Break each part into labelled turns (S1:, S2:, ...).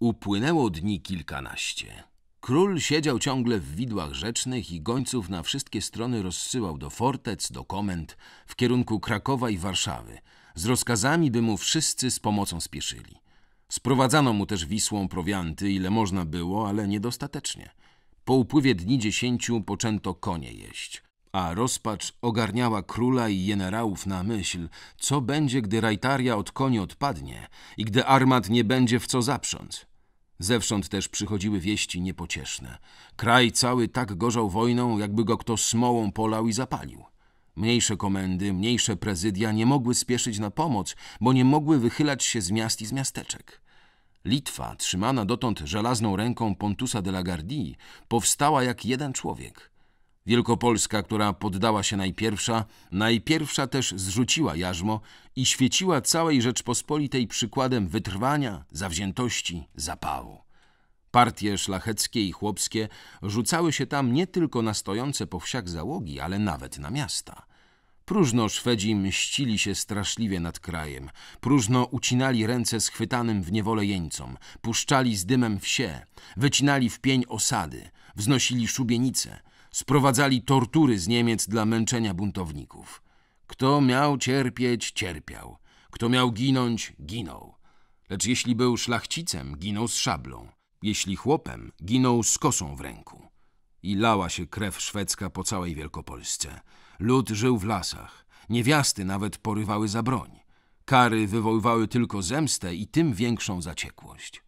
S1: Upłynęło dni kilkanaście. Król siedział ciągle w widłach rzecznych i gońców na wszystkie strony rozsyłał do fortec, do komend, w kierunku Krakowa i Warszawy, z rozkazami, by mu wszyscy z pomocą spieszyli. Sprowadzano mu też Wisłą prowianty, ile można było, ale niedostatecznie. Po upływie dni dziesięciu poczęto konie jeść, a rozpacz ogarniała króla i generałów na myśl, co będzie, gdy rajtaria od koni odpadnie i gdy armat nie będzie w co zaprząc. Zewsząd też przychodziły wieści niepocieszne. Kraj cały tak gorzał wojną, jakby go kto smołą polał i zapalił. Mniejsze komendy, mniejsze prezydia nie mogły spieszyć na pomoc, bo nie mogły wychylać się z miast i z miasteczek. Litwa, trzymana dotąd żelazną ręką Pontusa de la Gardii, powstała jak jeden człowiek – Wielkopolska, która poddała się najpierwsza, najpierwsza też zrzuciła jarzmo i świeciła całej Rzeczpospolitej przykładem wytrwania, zawziętości, zapału. Partie szlacheckie i chłopskie rzucały się tam nie tylko na stojące po wsiach załogi, ale nawet na miasta. Próżno Szwedzi mścili się straszliwie nad krajem, próżno ucinali ręce schwytanym w niewolę jeńcom, puszczali z dymem wsie, wycinali w pień osady, wznosili szubienice – Sprowadzali tortury z Niemiec dla męczenia buntowników. Kto miał cierpieć, cierpiał. Kto miał ginąć, ginął. Lecz jeśli był szlachcicem, ginął z szablą. Jeśli chłopem, ginął z kosą w ręku. I lała się krew szwedzka po całej Wielkopolsce. Lud żył w lasach. Niewiasty nawet porywały za broń. Kary wywoływały tylko zemstę i tym większą zaciekłość.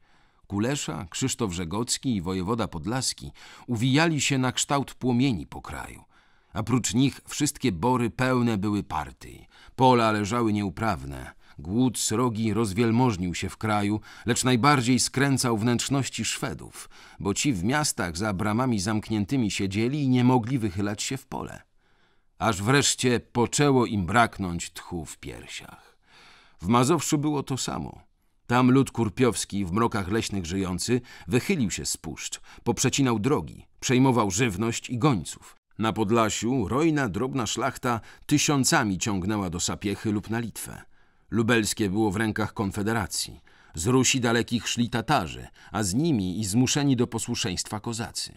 S1: Kulesza, Krzysztof Żegocki i wojewoda podlaski uwijali się na kształt płomieni po kraju. A prócz nich wszystkie bory pełne były partyj. Pola leżały nieuprawne. Głód srogi rozwielmożnił się w kraju, lecz najbardziej skręcał wnętrzności Szwedów, bo ci w miastach za bramami zamkniętymi siedzieli i nie mogli wychylać się w pole. Aż wreszcie poczęło im braknąć tchu w piersiach. W Mazowszu było to samo – tam lud kurpiowski, w mrokach leśnych żyjący, wychylił się z puszcz, poprzecinał drogi, przejmował żywność i gońców. Na Podlasiu rojna, drobna szlachta tysiącami ciągnęła do Sapiechy lub na Litwę. Lubelskie było w rękach Konfederacji. Z Rusi dalekich szli Tatarzy, a z nimi i zmuszeni do posłuszeństwa kozacy.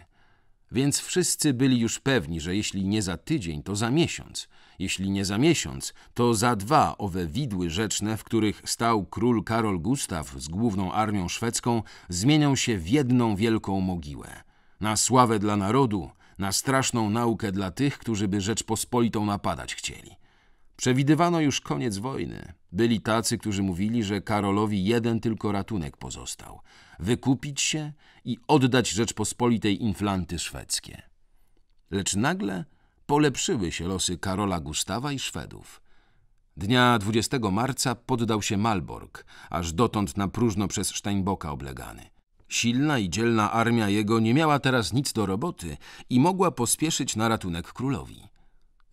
S1: Więc wszyscy byli już pewni, że jeśli nie za tydzień, to za miesiąc, jeśli nie za miesiąc, to za dwa owe widły rzeczne, w których stał król Karol Gustaw z główną armią szwedzką, zmienią się w jedną wielką mogiłę. Na sławę dla narodu, na straszną naukę dla tych, którzy by Rzeczpospolitą napadać chcieli. Przewidywano już koniec wojny. Byli tacy, którzy mówili, że Karolowi jeden tylko ratunek pozostał – wykupić się i oddać Rzeczpospolitej inflanty szwedzkie. Lecz nagle polepszyły się losy Karola Gustawa i Szwedów. Dnia 20 marca poddał się Malbork, aż dotąd na próżno przez Steinboka oblegany. Silna i dzielna armia jego nie miała teraz nic do roboty i mogła pospieszyć na ratunek królowi.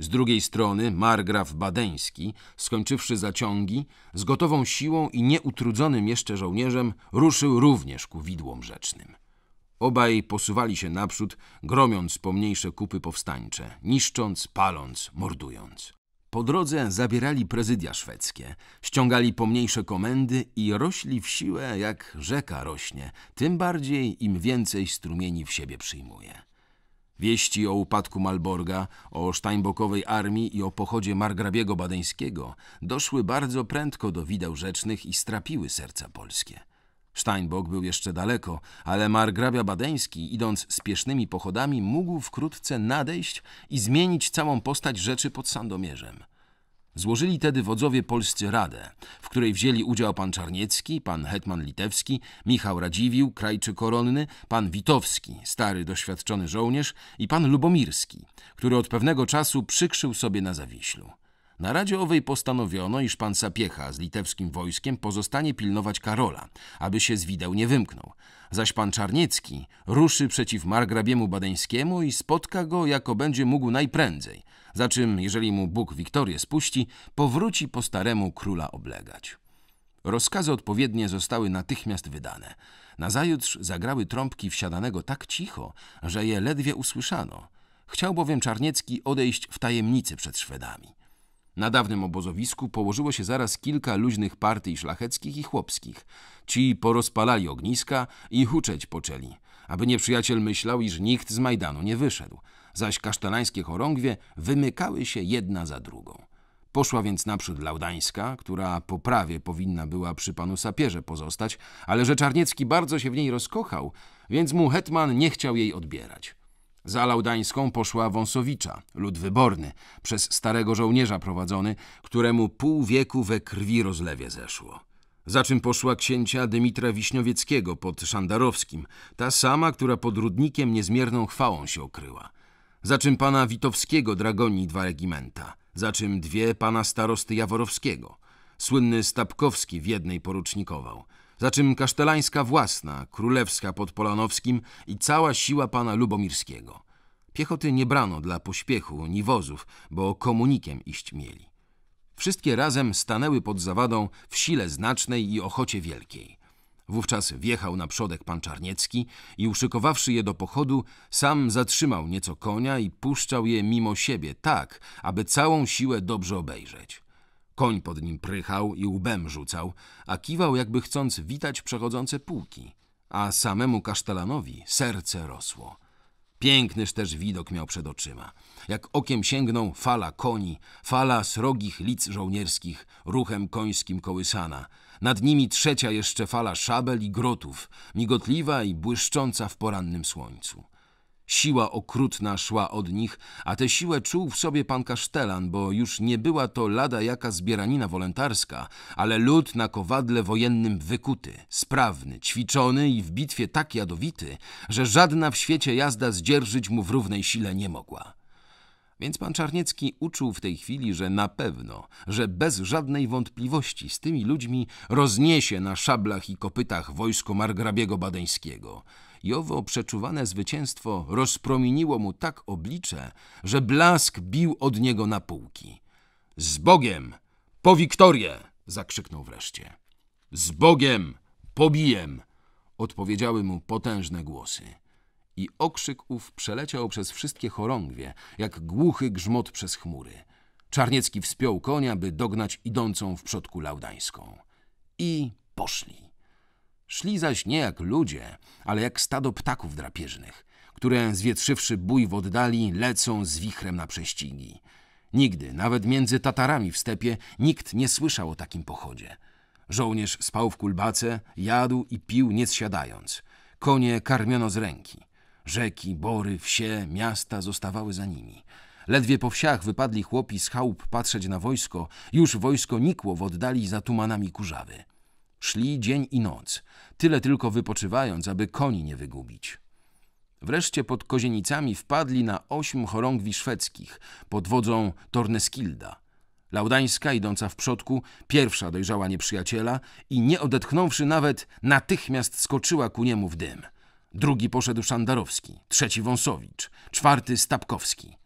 S1: Z drugiej strony margraf badeński, skończywszy zaciągi, z gotową siłą i nieutrudzonym jeszcze żołnierzem ruszył również ku widłom rzecznym. Obaj posuwali się naprzód, gromiąc pomniejsze kupy powstańcze, niszcząc, paląc, mordując. Po drodze zabierali prezydia szwedzkie, ściągali pomniejsze komendy i rośli w siłę jak rzeka rośnie, tym bardziej im więcej strumieni w siebie przyjmuje. Wieści o upadku Malborga, o Steinbokowej armii i o pochodzie margrabiego badeńskiego doszły bardzo prędko do wideł rzecznych i strapiły serca polskie. Steinbock był jeszcze daleko, ale margrabia badeński, idąc spiesznymi pochodami, mógł wkrótce nadejść i zmienić całą postać rzeczy pod Sandomierzem. Złożyli tedy wodzowie polscy radę, w której wzięli udział pan Czarniecki, pan Hetman Litewski, Michał Radziwił, krajczy koronny, pan Witowski, stary doświadczony żołnierz i pan Lubomirski, który od pewnego czasu przykrzył sobie na Zawiślu. Na Radzie Owej postanowiono, iż pan Sapiecha z litewskim wojskiem pozostanie pilnować Karola, aby się z wideł nie wymknął, zaś pan Czarniecki ruszy przeciw margrabiemu badeńskiemu i spotka go, jako będzie mógł najprędzej, za czym, jeżeli mu Bóg Wiktorię spuści, powróci po staremu króla oblegać. Rozkazy odpowiednie zostały natychmiast wydane. Nazajutrz zagrały trąbki wsiadanego tak cicho, że je ledwie usłyszano. Chciał bowiem Czarniecki odejść w tajemnicy przed Szwedami. Na dawnym obozowisku położyło się zaraz kilka luźnych partii szlacheckich i chłopskich. Ci porozpalali ogniska i huczeć poczęli, aby nieprzyjaciel myślał, iż nikt z Majdanu nie wyszedł, zaś kasztelańskie chorągwie wymykały się jedna za drugą. Poszła więc naprzód Laudańska, która po prawie powinna była przy panu sapierze pozostać, ale że Czarniecki bardzo się w niej rozkochał, więc mu hetman nie chciał jej odbierać. Za Laudańską poszła Wąsowicza, lud wyborny, przez starego żołnierza prowadzony, któremu pół wieku we krwi rozlewie zeszło. Za czym poszła księcia Dymitra Wiśniowieckiego pod Szandarowskim, ta sama, która pod Rudnikiem niezmierną chwałą się okryła. Za czym pana Witowskiego dragoni dwa regimenta, za czym dwie pana starosty Jaworowskiego. Słynny Stapkowski w jednej porucznikował – za czym kasztelańska własna, królewska pod Polanowskim i cała siła pana Lubomirskiego. Piechoty nie brano dla pośpiechu ni wozów, bo komunikiem iść mieli. Wszystkie razem stanęły pod zawadą w sile znacznej i ochocie wielkiej. Wówczas wjechał na przodek pan Czarniecki i uszykowawszy je do pochodu, sam zatrzymał nieco konia i puszczał je mimo siebie tak, aby całą siłę dobrze obejrzeć. Koń pod nim prychał i łbem rzucał, a kiwał jakby chcąc witać przechodzące pułki. A samemu kasztelanowi serce rosło. Pięknyż też widok miał przed oczyma. Jak okiem sięgnął fala koni, fala srogich lic żołnierskich, ruchem końskim kołysana. Nad nimi trzecia jeszcze fala szabel i grotów, migotliwa i błyszcząca w porannym słońcu. Siła okrutna szła od nich, a tę siłę czuł w sobie pan Kasztelan, bo już nie była to lada jaka zbieranina wolontarska, ale lud na kowadle wojennym wykuty, sprawny, ćwiczony i w bitwie tak jadowity, że żadna w świecie jazda zdzierżyć mu w równej sile nie mogła. Więc pan Czarniecki uczuł w tej chwili, że na pewno, że bez żadnej wątpliwości z tymi ludźmi rozniesie na szablach i kopytach wojsko margrabiego badeńskiego – i owo przeczuwane zwycięstwo rozpromieniło mu tak oblicze, że blask bił od niego na półki. Z Bogiem! Po wiktorię! zakrzyknął wreszcie. Z Bogiem! Pobijem! odpowiedziały mu potężne głosy. I okrzyk ów przeleciał przez wszystkie chorągwie, jak głuchy grzmot przez chmury. Czarniecki wspiął konia, by dognać idącą w przodku laudańską. I poszli. Szli zaś nie jak ludzie, ale jak stado ptaków drapieżnych, które zwietrzywszy bój w oddali, lecą z wichrem na prześcigi. Nigdy, nawet między Tatarami w stepie, nikt nie słyszał o takim pochodzie. Żołnierz spał w kulbace, jadł i pił nie zsiadając. Konie karmiono z ręki. Rzeki, bory, wsie, miasta zostawały za nimi. Ledwie po wsiach wypadli chłopi z chałup patrzeć na wojsko, już wojsko nikło w oddali za tumanami kurzawy. Szli dzień i noc, tyle tylko wypoczywając, aby koni nie wygubić. Wreszcie pod Kozienicami wpadli na ośm chorągwi szwedzkich pod wodzą Torneskilda. Laudańska, idąca w przodku, pierwsza dojrzała nieprzyjaciela i nie odetchnąwszy nawet, natychmiast skoczyła ku niemu w dym. Drugi poszedł Szandarowski, trzeci Wąsowicz, czwarty Stapkowski.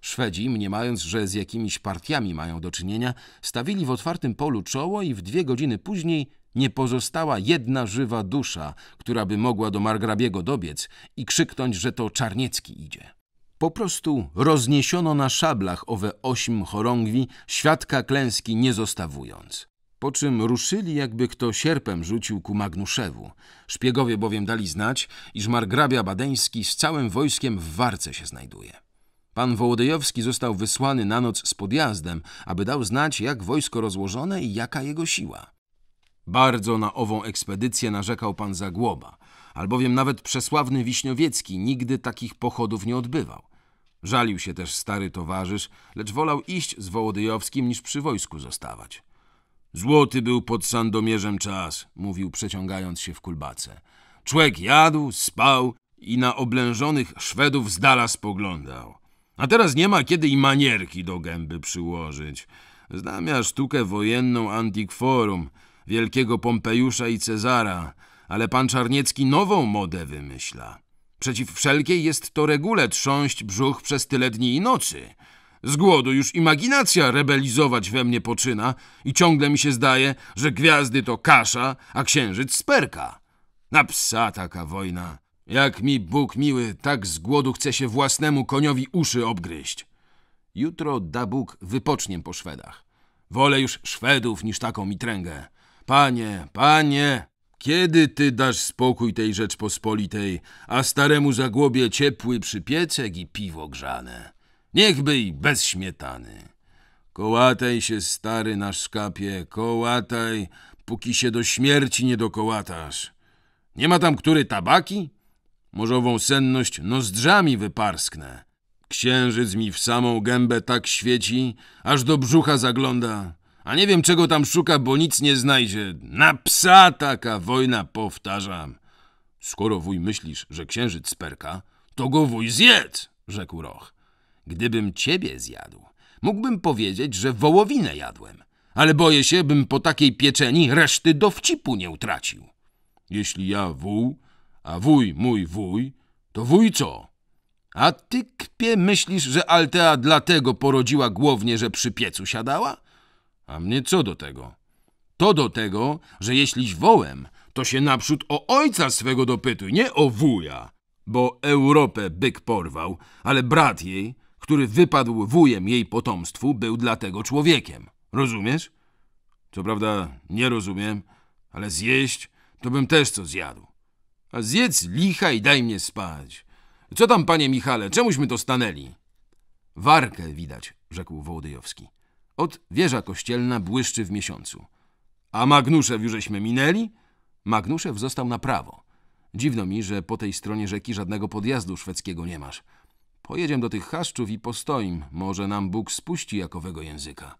S1: Szwedzi, mniemając, że z jakimiś partiami mają do czynienia, stawili w otwartym polu czoło i w dwie godziny później nie pozostała jedna żywa dusza, która by mogła do Margrabiego dobiec i krzyknąć, że to Czarniecki idzie. Po prostu rozniesiono na szablach owe ośm chorągwi, świadka klęski nie zostawując. Po czym ruszyli, jakby kto sierpem rzucił ku Magnuszewu. Szpiegowie bowiem dali znać, iż margrabia badeński z całym wojskiem w warce się znajduje. Pan Wołodyjowski został wysłany na noc z podjazdem, aby dał znać, jak wojsko rozłożone i jaka jego siła. Bardzo na ową ekspedycję narzekał pan Zagłoba, albowiem nawet przesławny Wiśniowiecki nigdy takich pochodów nie odbywał. Żalił się też stary towarzysz, lecz wolał iść z Wołodyjowskim niż przy wojsku zostawać. Złoty był pod Sandomierzem czas, mówił przeciągając się w kulbace. Człek jadł, spał i na oblężonych Szwedów z dala spoglądał. A teraz nie ma kiedy i manierki do gęby przyłożyć. Znam ja sztukę wojenną antikforum – wielkiego Pompejusza i Cezara, ale pan Czarniecki nową modę wymyśla. Przeciw wszelkiej jest to regule trząść brzuch przez tyle dni i nocy. Z głodu już imaginacja rebelizować we mnie poczyna i ciągle mi się zdaje, że gwiazdy to kasza, a księżyc sperka. Na psa taka wojna. Jak mi Bóg miły, tak z głodu chce się własnemu koniowi uszy obgryźć. Jutro da Bóg wypoczniem po Szwedach. Wolę już Szwedów niż taką mitręgę. Panie, panie, kiedy ty dasz spokój tej Rzeczpospolitej, a staremu zagłobie ciepły przypiecek i piwo grzane? Niechby i bez śmietany. Kołataj się, stary nasz szkapie, kołataj, póki się do śmierci nie dokołatasz. Nie ma tam który tabaki? Morzową senność nozdrzami wyparsknę. Księżyc mi w samą gębę tak świeci, aż do brzucha zagląda. A nie wiem, czego tam szuka, bo nic nie znajdzie. Na psa taka wojna, powtarzam. Skoro wuj myślisz, że księżyc sperka, to go wuj zjedz, rzekł Roch. Gdybym ciebie zjadł, mógłbym powiedzieć, że wołowinę jadłem, ale boję się, bym po takiej pieczeni reszty dowcipu nie utracił. Jeśli ja wuj, a wuj mój wuj, to wuj co? A ty, kpie, myślisz, że Altea dlatego porodziła głownie, że przy piecu siadała? A mnie co do tego? To do tego, że jeśliś wołem, to się naprzód o ojca swego dopytuj, nie o wuja. Bo Europę byk porwał, ale brat jej, który wypadł wujem jej potomstwu, był dla tego człowiekiem. Rozumiesz? Co prawda nie rozumiem, ale zjeść to bym też co zjadł. A zjedz licha i daj mnie spać. Co tam, panie Michale, czemuśmy to stanęli? Warkę widać, rzekł Wołodyjowski. Od wieża kościelna błyszczy w miesiącu. A Magnuszew jużeśmy minęli? Magnuszew został na prawo. Dziwno mi, że po tej stronie rzeki żadnego podjazdu szwedzkiego nie masz. Pojedziem do tych chaszczów i postoim. Może nam Bóg spuści jakowego języka.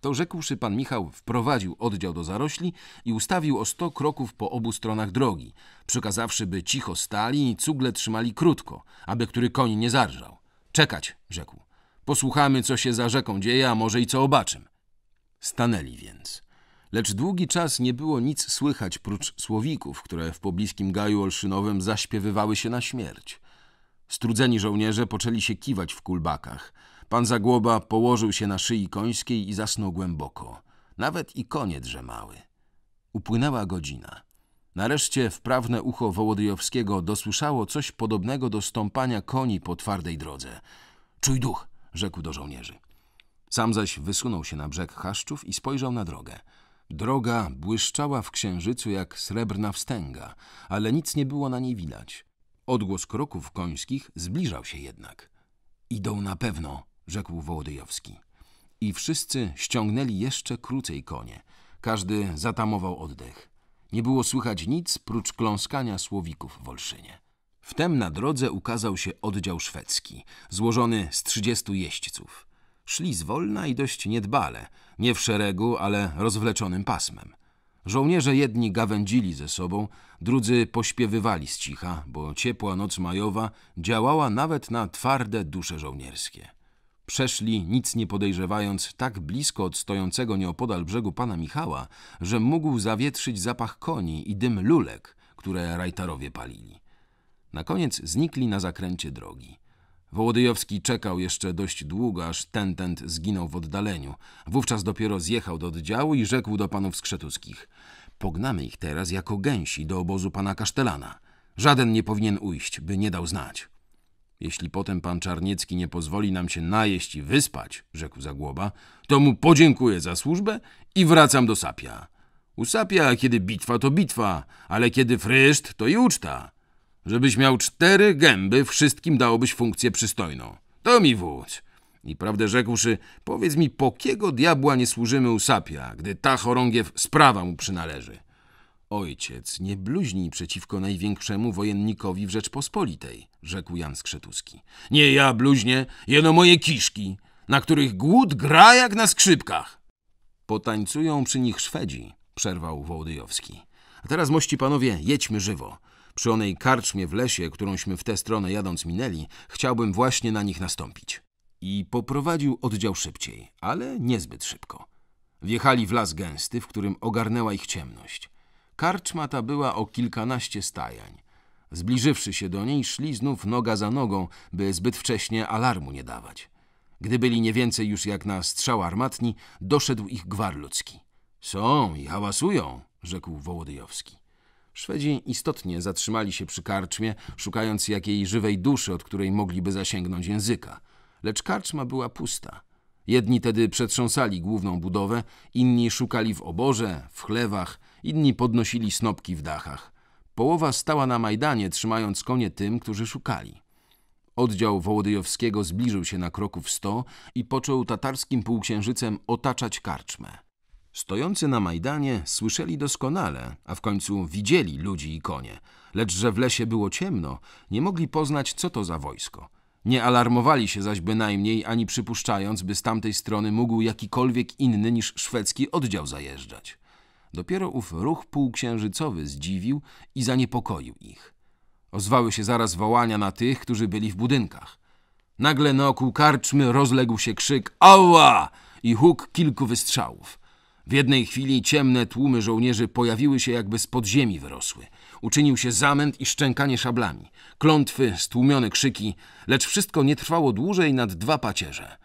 S1: To rzekłszy pan Michał wprowadził oddział do zarośli i ustawił o sto kroków po obu stronach drogi, przykazawszy, by cicho stali i cugle trzymali krótko, aby który koń nie zarżał. Czekać, rzekł. Posłuchamy, co się za rzeką dzieje, a może i co obaczym. Stanęli więc. Lecz długi czas nie było nic słychać prócz słowików, które w pobliskim gaju olszynowym zaśpiewywały się na śmierć. Strudzeni żołnierze poczęli się kiwać w kulbakach. Pan Zagłoba położył się na szyi końskiej i zasnął głęboko. Nawet i konie drzemały. Upłynęła godzina. Nareszcie wprawne ucho Wołodyjowskiego dosłyszało coś podobnego do stąpania koni po twardej drodze. Czuj duch! rzekł do żołnierzy. Sam zaś wysunął się na brzeg chaszczów i spojrzał na drogę. Droga błyszczała w księżycu jak srebrna wstęga, ale nic nie było na niej widać. Odgłos kroków końskich zbliżał się jednak. Idą na pewno, rzekł Wołodyjowski. I wszyscy ściągnęli jeszcze krócej konie. Każdy zatamował oddech. Nie było słychać nic prócz kląskania słowików w Olszynie. Wtem na drodze ukazał się oddział szwedzki, złożony z trzydziestu jeźdźców. Szli zwolna i dość niedbale, nie w szeregu, ale rozwleczonym pasmem. Żołnierze jedni gawędzili ze sobą, drudzy pośpiewywali z cicha, bo ciepła noc majowa działała nawet na twarde dusze żołnierskie. Przeszli, nic nie podejrzewając, tak blisko od stojącego nieopodal brzegu pana Michała, że mógł zawietrzyć zapach koni i dym lulek, które rajtarowie palili. Na koniec znikli na zakręcie drogi. Wołodyjowski czekał jeszcze dość długo, aż tentent zginął w oddaleniu. Wówczas dopiero zjechał do oddziału i rzekł do panów skrzetuskich. Pognamy ich teraz jako gęsi do obozu pana Kasztelana. Żaden nie powinien ujść, by nie dał znać. Jeśli potem pan Czarniecki nie pozwoli nam się najeść i wyspać, rzekł Zagłoba, to mu podziękuję za służbę i wracam do Sapia. U Sapia, kiedy bitwa, to bitwa, ale kiedy fryszt, to i uczta. Żebyś miał cztery gęby, wszystkim dałobyś funkcję przystojną. To mi wódz. I prawdę rzekłszy, powiedz mi, po kiego diabła nie służymy u sapia, gdy ta chorągiew sprawa mu przynależy? Ojciec, nie bluźnij przeciwko największemu wojennikowi w Rzeczpospolitej, rzekł Jan Skrzetuski. Nie ja bluźnię, jeno moje kiszki, na których głód gra jak na skrzypkach. Potańcują przy nich Szwedzi, przerwał Wołodyjowski. A teraz, mości panowie, jedźmy żywo. Przy onej karczmie w lesie, którąśmy w tę stronę jadąc minęli, chciałbym właśnie na nich nastąpić. I poprowadził oddział szybciej, ale niezbyt szybko. Wjechali w las gęsty, w którym ogarnęła ich ciemność. Karczma ta była o kilkanaście stajań. Zbliżywszy się do niej, szli znów noga za nogą, by zbyt wcześnie alarmu nie dawać. Gdy byli nie więcej już jak na strzał armatni, doszedł ich gwar ludzki. Są i hałasują, rzekł Wołodyjowski. Szwedzi istotnie zatrzymali się przy karczmie, szukając jakiej żywej duszy, od której mogliby zasięgnąć języka. Lecz karczma była pusta. Jedni tedy przetrząsali główną budowę, inni szukali w oborze, w chlewach, inni podnosili snopki w dachach. Połowa stała na Majdanie, trzymając konie tym, którzy szukali. Oddział Wołodyjowskiego zbliżył się na kroków sto i począł tatarskim półksiężycem otaczać karczmę. Stojący na Majdanie słyszeli doskonale, a w końcu widzieli ludzi i konie. Lecz że w lesie było ciemno, nie mogli poznać, co to za wojsko. Nie alarmowali się zaś bynajmniej, ani przypuszczając, by z tamtej strony mógł jakikolwiek inny niż szwedzki oddział zajeżdżać. Dopiero ów ruch półksiężycowy zdziwił i zaniepokoił ich. Ozwały się zaraz wołania na tych, którzy byli w budynkach. Nagle na oku karczmy rozległ się krzyk Ała! i huk kilku wystrzałów. W jednej chwili ciemne tłumy żołnierzy pojawiły się jakby z podziemi wyrosły. Uczynił się zamęt i szczękanie szablami, klątwy, stłumione krzyki, lecz wszystko nie trwało dłużej nad dwa pacierze.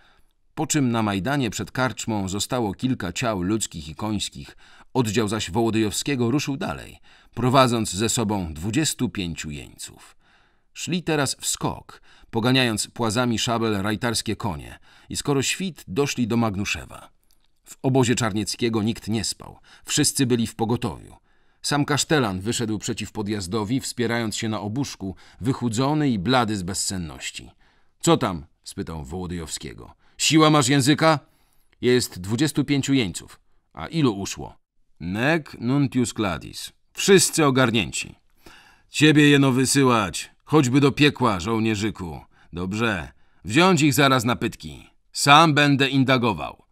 S1: Po czym na Majdanie przed karczmą zostało kilka ciał ludzkich i końskich, oddział zaś Wołodyjowskiego ruszył dalej, prowadząc ze sobą dwudziestu pięciu jeńców. Szli teraz w skok, poganiając płazami szabel rajtarskie konie i skoro świt doszli do Magnuszewa. W obozie Czarnieckiego nikt nie spał. Wszyscy byli w pogotowiu. Sam kasztelan wyszedł przeciw podjazdowi, wspierając się na obuszku, wychudzony i blady z bezsenności. – Co tam? – spytał Wołodyjowskiego. – Siła masz języka? – Jest dwudziestu pięciu jeńców. – A ilu uszło? – Nec nuntius cladis. Wszyscy ogarnięci. – Ciebie jeno wysyłać, choćby do piekła, żołnierzyku. – Dobrze. Wziąć ich zaraz na pytki. Sam będę indagował.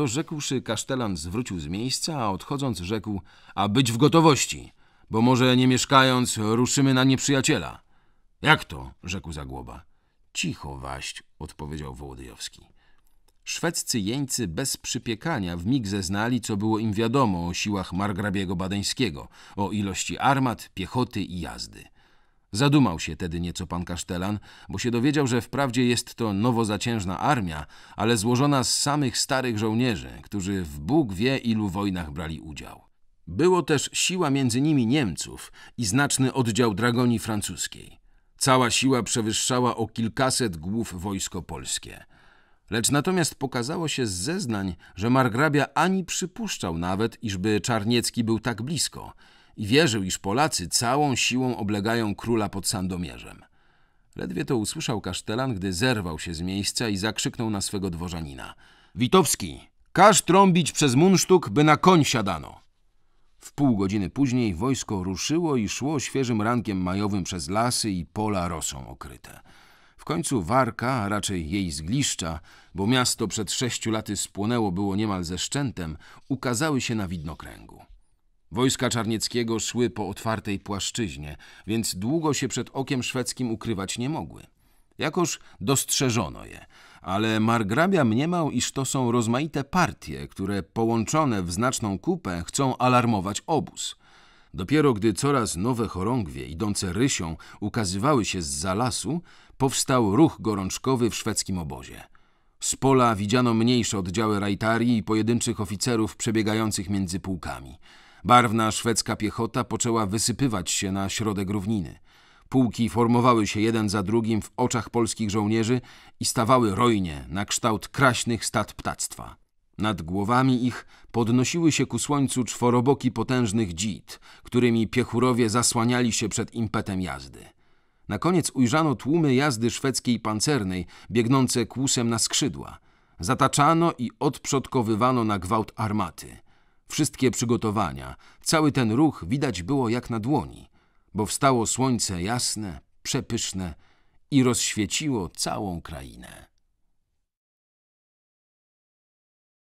S1: To rzekłszy, kasztelan zwrócił z miejsca, a odchodząc rzekł, a być w gotowości, bo może nie mieszkając ruszymy na nieprzyjaciela. Jak to? rzekł Zagłoba. Cicho waść, odpowiedział Wołodyjowski. Szwedzcy jeńcy bez przypiekania w mig zeznali, co było im wiadomo o siłach margrabiego badeńskiego, o ilości armat, piechoty i jazdy. Zadumał się tedy nieco pan Kasztelan, bo się dowiedział, że wprawdzie jest to nowozaciężna armia, ale złożona z samych starych żołnierzy, którzy w Bóg wie ilu wojnach brali udział. Było też siła między nimi Niemców i znaczny oddział dragonii francuskiej. Cała siła przewyższała o kilkaset głów wojsko polskie. Lecz natomiast pokazało się z zeznań, że margrabia ani przypuszczał nawet, iżby Czarniecki był tak blisko – i wierzył, iż Polacy całą siłą oblegają króla pod Sandomierzem. Ledwie to usłyszał kasztelan, gdy zerwał się z miejsca i zakrzyknął na swego dworzanina. Witowski, każ trąbić przez munsztuk, by na koń siadano. W pół godziny później wojsko ruszyło i szło świeżym rankiem majowym przez lasy i pola rosą okryte. W końcu Warka, a raczej jej zgliszcza, bo miasto przed sześciu laty spłonęło było niemal ze szczętem, ukazały się na widnokręgu. Wojska Czarnieckiego szły po otwartej płaszczyźnie, więc długo się przed okiem szwedzkim ukrywać nie mogły. Jakoż dostrzeżono je, ale margrabia mniemał, iż to są rozmaite partie, które połączone w znaczną kupę chcą alarmować obóz. Dopiero gdy coraz nowe chorągwie idące rysią ukazywały się z zalasu, powstał ruch gorączkowy w szwedzkim obozie. Z pola widziano mniejsze oddziały rajtarii i pojedynczych oficerów przebiegających między pułkami. Barwna szwedzka piechota poczęła wysypywać się na środek równiny. Pułki formowały się jeden za drugim w oczach polskich żołnierzy i stawały rojnie na kształt kraśnych stad ptactwa. Nad głowami ich podnosiły się ku słońcu czworoboki potężnych dzid, którymi piechurowie zasłaniali się przed impetem jazdy. Na koniec ujrzano tłumy jazdy szwedzkiej pancernej, biegnące kłusem na skrzydła. Zataczano i odprzodkowywano na gwałt armaty – Wszystkie przygotowania, cały ten ruch widać było jak na dłoni, bo wstało słońce jasne, przepyszne i rozświeciło całą krainę.